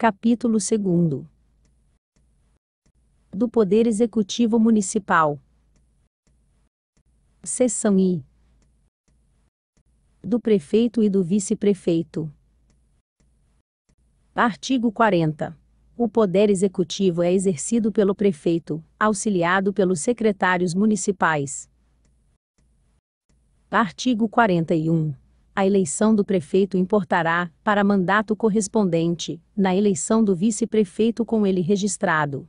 Capítulo 2 Do Poder Executivo Municipal. Seção I. Do Prefeito e do Vice-Prefeito. Artigo 40. O poder executivo é exercido pelo prefeito, auxiliado pelos secretários municipais. Artigo 41 a eleição do prefeito importará, para mandato correspondente, na eleição do vice-prefeito com ele registrado.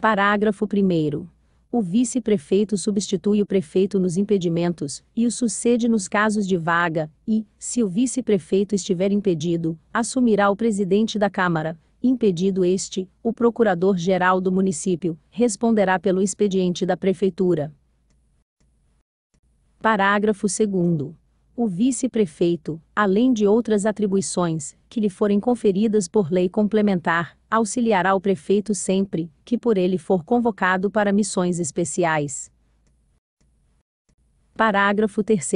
Parágrafo 1. O vice-prefeito substitui o prefeito nos impedimentos e o sucede nos casos de vaga, e, se o vice-prefeito estiver impedido, assumirá o presidente da Câmara. Impedido este, o procurador-geral do município responderá pelo expediente da prefeitura. Parágrafo 2. O vice-prefeito, além de outras atribuições, que lhe forem conferidas por lei complementar, auxiliará o prefeito sempre que por ele for convocado para missões especiais. Parágrafo 3.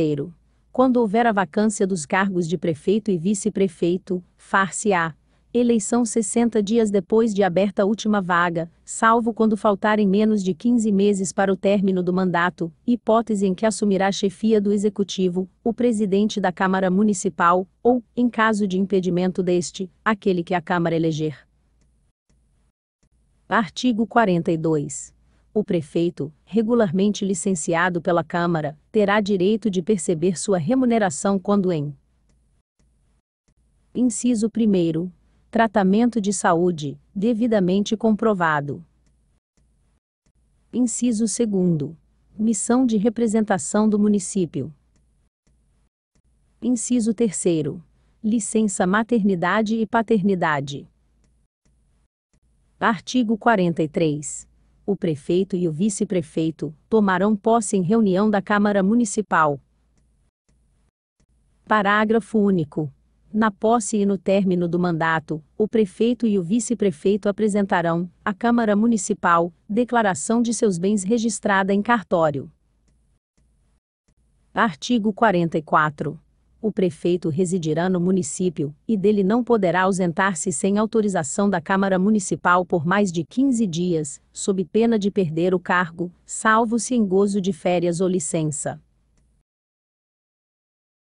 Quando houver a vacância dos cargos de prefeito e vice-prefeito, far-se-á, Eleição 60 dias depois de aberta a última vaga, salvo quando faltarem menos de 15 meses para o término do mandato, hipótese em que assumirá a chefia do Executivo, o presidente da Câmara Municipal, ou, em caso de impedimento deste, aquele que a Câmara eleger. Artigo 42 o prefeito, regularmente licenciado pela Câmara, terá direito de perceber sua remuneração quando em. Inciso 1 tratamento de saúde, devidamente comprovado. Inciso 2. Missão de representação do município. Inciso 3. Licença maternidade e paternidade. Artigo 43. O prefeito e o vice-prefeito tomarão posse em reunião da Câmara Municipal. Parágrafo único. Na posse e no término do mandato, o prefeito e o vice-prefeito apresentarão, à Câmara Municipal, declaração de seus bens registrada em cartório. Artigo 44. O prefeito residirá no município, e dele não poderá ausentar-se sem autorização da Câmara Municipal por mais de 15 dias, sob pena de perder o cargo, salvo se em gozo de férias ou licença.